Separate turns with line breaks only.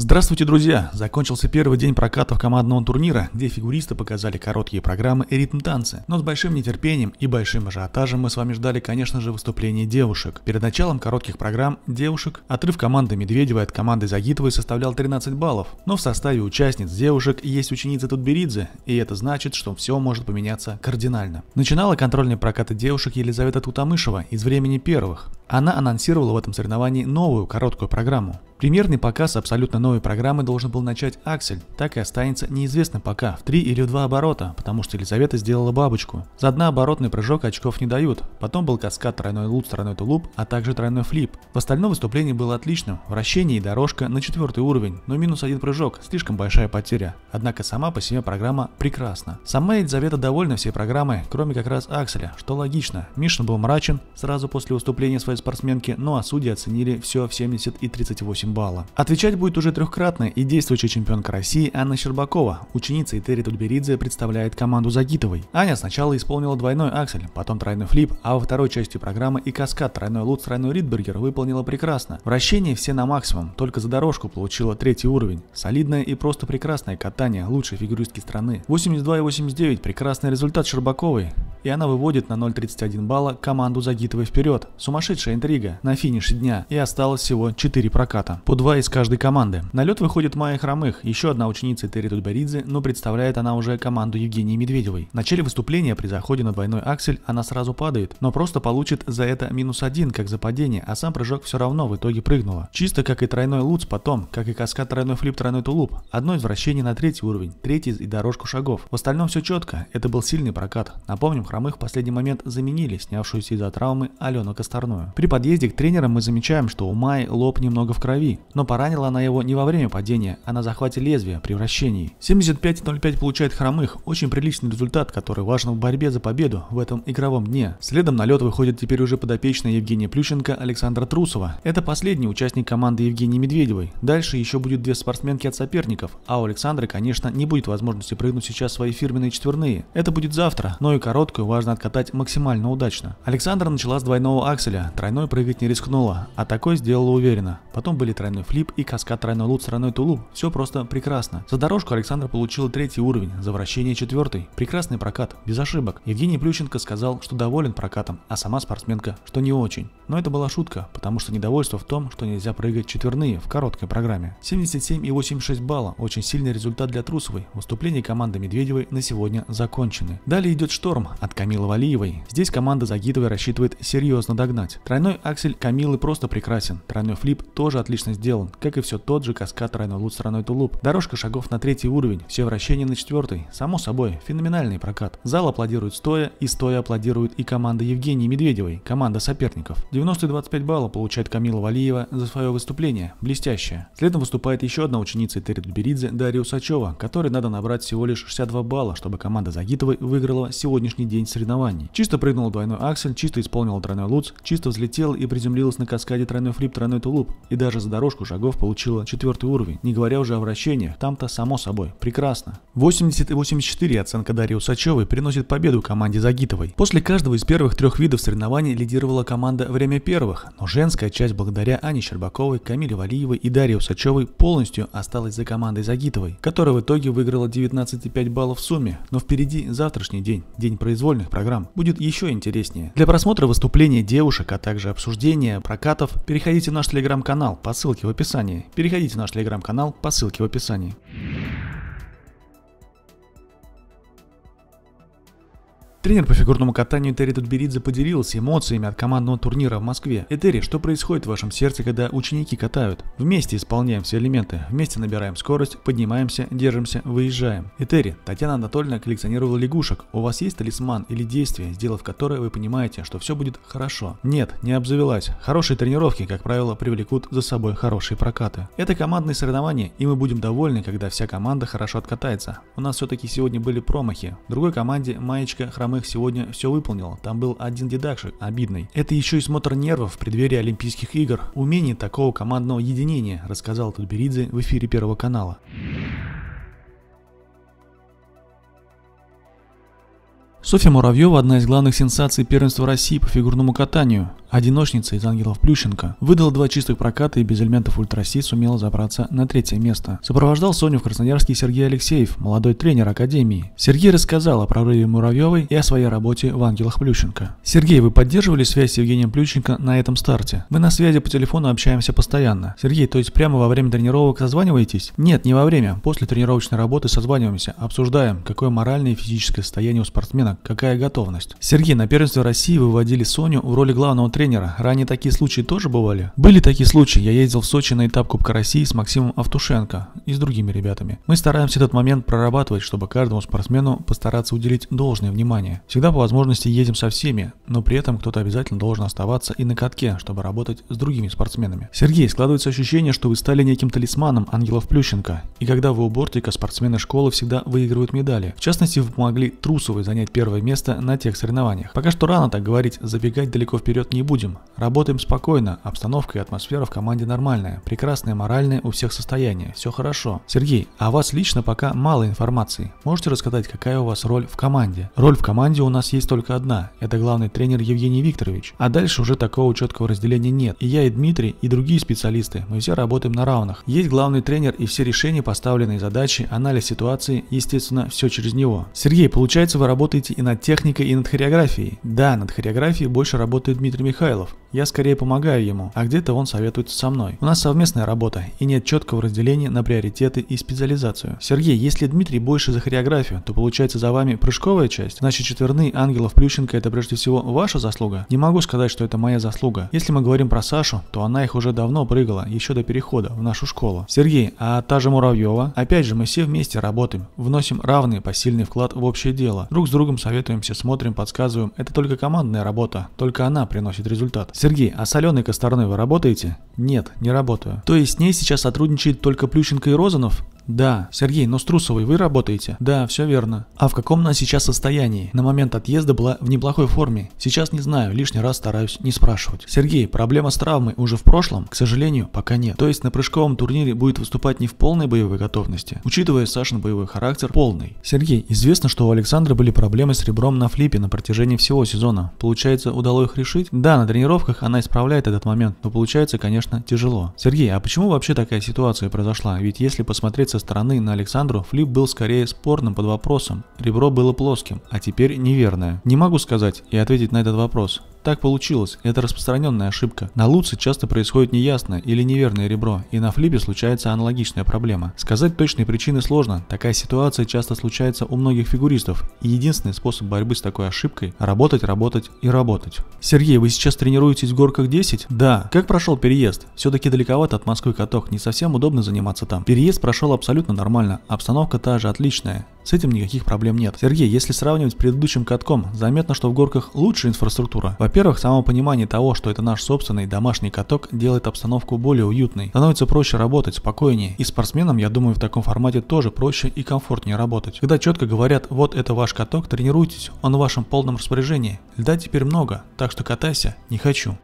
Здравствуйте, друзья! Закончился первый день прокатов командного турнира, где фигуристы показали короткие программы и ритм-танцы. Но с большим нетерпением и большим ажиотажем мы с вами ждали, конечно же, выступления девушек. Перед началом коротких программ девушек отрыв команды Медведевой от команды Загитовой составлял 13 баллов. Но в составе участниц девушек есть ученица Тутберидзе, и это значит, что все может поменяться кардинально. Начинала контрольные прокаты девушек Елизавета Тутамышева из времени первых она анонсировала в этом соревновании новую короткую программу. Примерный показ абсолютно новой программы должен был начать Аксель, так и останется неизвестно пока, в три или в два оборота, потому что Елизавета сделала бабочку. За однооборотный прыжок очков не дают, потом был каскад тройной лут, тройной тулуп, а также тройной флип. В остальном выступление было отлично, вращение и дорожка на четвертый уровень, но минус один прыжок, слишком большая потеря. Однако сама по себе программа прекрасна. Сама Елизавета довольна всей программой, кроме как раз Акселя, что логично. Мишин был мрачен сразу после выступления своей спортсменке, ну а судьи оценили все в 70 и 38 балла. Отвечать будет уже трехкратная и действующая чемпионка России Анна Щербакова. Ученица Этери Тутберидзе представляет команду Загитовой. Аня сначала исполнила двойной аксель, потом тройной флип, а во второй части программы и каскад тройной лут, тройной ридбергер выполнила прекрасно. Вращение все на максимум, только за дорожку получила третий уровень. Солидное и просто прекрасное катание лучшей фигуристки страны. 82 и 89 прекрасный результат Щербаковой. И она выводит на 0.31 балла команду Загитовой вперед. Сумасшедший хорошая интрига на финише дня и осталось всего 4 проката, по 2 из каждой команды. На лед выходит Майя Хромых, еще одна ученица Терри Тутберидзе, но представляет она уже команду Евгении Медведевой. В начале выступления при заходе на двойной аксель она сразу падает, но просто получит за это минус один, как за падение, а сам прыжок все равно в итоге прыгнула. Чисто как и тройной луц потом, как и каскад тройной флип, тройной тулуп. Одно из на третий уровень, третий и дорожку шагов. В остальном все четко, это был сильный прокат. Напомним, Хромых в последний момент заменили снявшуюся из-за травмы Алену Косторную. При подъезде к тренерам мы замечаем, что у Май лоб немного в крови, но поранила она его не во время падения, а на захвате лезвия при вращении. 75.05 получает хромых, очень приличный результат, который важен в борьбе за победу в этом игровом дне. Следом на лед выходит теперь уже подопечная Евгения Плющенко Александра Трусова. Это последний участник команды Евгении Медведевой. Дальше еще будет две спортсменки от соперников, а у Александры, конечно, не будет возможности прыгнуть сейчас свои фирменные четверные. Это будет завтра, но и короткую важно откатать максимально удачно. Александра начала с двойного акселя, Тройной прыгать не рискнула, а такой сделала уверенно. Потом были тройной флип и каскад тройной лут, с тройной тулуп. Все просто прекрасно. За дорожку Александра получил третий уровень, за вращение четвертый. Прекрасный прокат, без ошибок. Евгений Плющенко сказал, что доволен прокатом, а сама спортсменка, что не очень. Но это была шутка, потому что недовольство в том, что нельзя прыгать четверные в короткой программе. 77,86 балла, очень сильный результат для Трусовой. Выступления команды Медведевой на сегодня закончены. Далее идет шторм от Камилы Валиевой. Здесь команда Загитовой рассчитывает серьезно догнать. Тройной аксель Камилы просто прекрасен. Тройной флип тоже отлично сделан, как и все тот же каскад тройной лут с стороной тулуп. Дорожка шагов на третий уровень, все вращения на четвертый. Само собой, феноменальный прокат. Зал аплодирует стоя, и стоя аплодирует и команда Евгении Медведевой, команда соперников. 90-25 баллов получает Камила Валиева за свое выступление, блестящее. Следом выступает еще одна ученица Терри Беридзе Дарья Усачева, которой надо набрать всего лишь 62 балла, чтобы команда Загитовой выиграла сегодняшний день соревнований. Чисто прыгнул двойной аксель, чисто исполнил тройной лут, чисто взлетела и приземлилась на каскаде тройной фрип тройной тулуп, и даже за дорожку шагов получила четвертый уровень, не говоря уже о вращениях, там-то само собой, прекрасно. 80 и 84 оценка Дарьи Усачевой приносит победу команде Загитовой. После каждого из первых трех видов соревнований лидировала команда «Время первых», но женская часть благодаря Ане Щербаковой, Камиле Валиевой и Дарье Усачевой полностью осталась за командой Загитовой, которая в итоге выиграла 19,5 баллов в сумме, но впереди завтрашний день, день произвольных программ, будет еще интереснее. Для просмотра выступления девушек от также обсуждения, прокатов, переходите в наш телеграм-канал по ссылке в описании. Переходите в наш телеграм-канал по ссылке в описании. Тренер по фигурному катанию Этери Тутберидзе поделился эмоциями от командного турнира в Москве. Этери, что происходит в вашем сердце, когда ученики катают? Вместе исполняем все элементы, вместе набираем скорость, поднимаемся, держимся, выезжаем. Этери, Татьяна Анатольевна коллекционировала лягушек. У вас есть талисман или действие, сделав которое вы понимаете, что все будет хорошо? Нет, не обзавелась. Хорошие тренировки, как правило, привлекут за собой хорошие прокаты. Это командные соревнования, и мы будем довольны, когда вся команда хорошо откатается. У нас все-таки сегодня были промахи. В другой команде маечка хромает их сегодня все выполнила. Там был один дедакшик, обидный. Это еще и смотр нервов в преддверии Олимпийских игр. Умение такого командного единения, рассказал Тутберидзе в эфире Первого канала. Софья Муравьева – одна из главных сенсаций первенства России по фигурному катанию. Одиночница из ангелов Плющенко выдала два чистых проката и без элементов ультраси сумела забраться на третье место. Сопровождал Соню в Красноярске Сергей Алексеев, молодой тренер Академии. Сергей рассказал о прорыве Муравьевой и о своей работе в «Ангелах Плющенко». Сергей, вы поддерживали связь с Евгением Плющенко на этом старте? Мы на связи по телефону общаемся постоянно. Сергей, то есть прямо во время тренировок созваниваетесь? Нет, не во время. После тренировочной работы созваниваемся, обсуждаем, какое моральное и физическое состояние у спортсмена, какая готовность. Сергей, на первенстве России выводили Соню в роли главного тренера. Ранее такие случаи тоже бывали? Были такие случаи. Я ездил в Сочи на этап Кубка России с Максимом Автушенко и с другими ребятами. Мы стараемся этот момент прорабатывать, чтобы каждому спортсмену постараться уделить должное внимание. Всегда по возможности едем со всеми, но при этом кто-то обязательно должен оставаться и на катке, чтобы работать с другими спортсменами. Сергей, складывается ощущение, что вы стали неким талисманом Ангелов Плющенко. И когда вы у бортика, спортсмены школы всегда выигрывают медали. В частности, вы помогли Трусовой занять первое место на тех соревнованиях. Пока что рано так говорить, забегать далеко вперед не будем. Работаем спокойно, обстановка и атмосфера в команде нормальная, прекрасное моральное у всех состояние, все хорошо. Сергей, а у вас лично пока мало информации. Можете рассказать, какая у вас роль в команде? Роль в команде у нас есть только одна, это главный тренер Евгений Викторович. А дальше уже такого четкого разделения нет. И я, и Дмитрий, и другие специалисты, мы все работаем на равных. Есть главный тренер и все решения, поставленные задачи, анализ ситуации, естественно, все через него. Сергей, получается вы работаете работаете и над техникой, и над хореографией. Да, над хореографией больше работает Дмитрий Михайлов, я скорее помогаю ему, а где-то он советуется со мной. У нас совместная работа, и нет четкого разделения на приоритеты и специализацию. Сергей, если Дмитрий больше за хореографию, то получается за вами прыжковая часть? Значит, четверные Ангелов Плющенко это прежде всего ваша заслуга? Не могу сказать, что это моя заслуга. Если мы говорим про Сашу, то она их уже давно прыгала, еще до перехода в нашу школу. Сергей, а та же Муравьева? Опять же, мы все вместе работаем, вносим равный посильный вклад в общее дело. Друг с другом советуемся, смотрим, подсказываем. Это только командная работа, только она приносит результат. Сергей, а с Аленой Косторной вы работаете? Нет, не работаю. То есть с ней сейчас сотрудничает только Плющенко и Розанов? Да. Сергей, но с Трусовой вы работаете? Да, все верно. А в каком она сейчас состоянии? На момент отъезда была в неплохой форме. Сейчас не знаю, лишний раз стараюсь не спрашивать. Сергей, проблема с травмой уже в прошлом? К сожалению, пока нет. То есть на прыжковом турнире будет выступать не в полной боевой готовности? Учитывая Сашин боевой характер, полный. Сергей, известно, что у Александра были проблемы с ребром на флипе на протяжении всего сезона. Получается, удалось их решить? Да, на тренировках она исправляет этот момент, но получается, конечно, тяжело. Сергей, а почему вообще такая ситуация произошла? Ведь если посмотреть со стороны на Александру флип был скорее спорным под вопросом, ребро было плоским, а теперь неверное. Не могу сказать и ответить на этот вопрос. Так получилось, это распространенная ошибка. На луце часто происходит неясное или неверное ребро, и на флипе случается аналогичная проблема. Сказать точные причины сложно, такая ситуация часто случается у многих фигуристов, и единственный способ борьбы с такой ошибкой – работать, работать и работать. Сергей, вы сейчас тренируетесь в горках 10? Да. Как прошел переезд? Все-таки далековато от Москвы каток, не совсем удобно заниматься там. Переезд прошел абсолютно нормально, обстановка та же отличная. С этим никаких проблем нет. Сергей, если сравнивать с предыдущим катком, заметно, что в горках лучше инфраструктура. Во во-первых, само понимание того, что это наш собственный домашний каток, делает обстановку более уютной. Становится проще работать, спокойнее. И спортсменам, я думаю, в таком формате тоже проще и комфортнее работать. Когда четко говорят, вот это ваш каток, тренируйтесь, он в вашем полном распоряжении. Льда теперь много, так что катайся, не хочу.